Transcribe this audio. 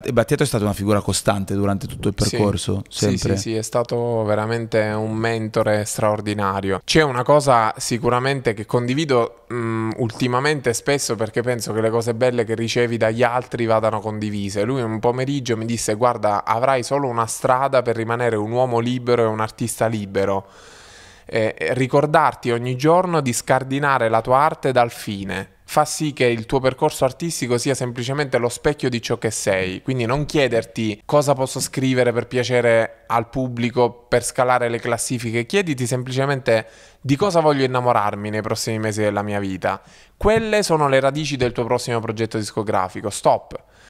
E Battiato è stata una figura costante durante tutto il percorso, sì, sempre. Sì, sì, è stato veramente un mentore straordinario. C'è una cosa sicuramente che condivido mh, mm, ultimamente spesso perché penso che le cose belle che ricevi dagli altri vadano condivise. Lui un pomeriggio mi disse guarda avrai solo una strada per rimanere un uomo libero e un artista libero. Eh, ricordarti ogni giorno di scardinare la tua arte dal fine fa sì che il tuo percorso artistico sia semplicemente lo specchio di ciò che sei, quindi non chiederti cosa posso scrivere per piacere al pubblico, per scalare le classifiche, chiediti semplicemente di cosa voglio innamorarmi nei prossimi mesi della mia vita. Quelle sono le radici del tuo prossimo progetto discografico, stop.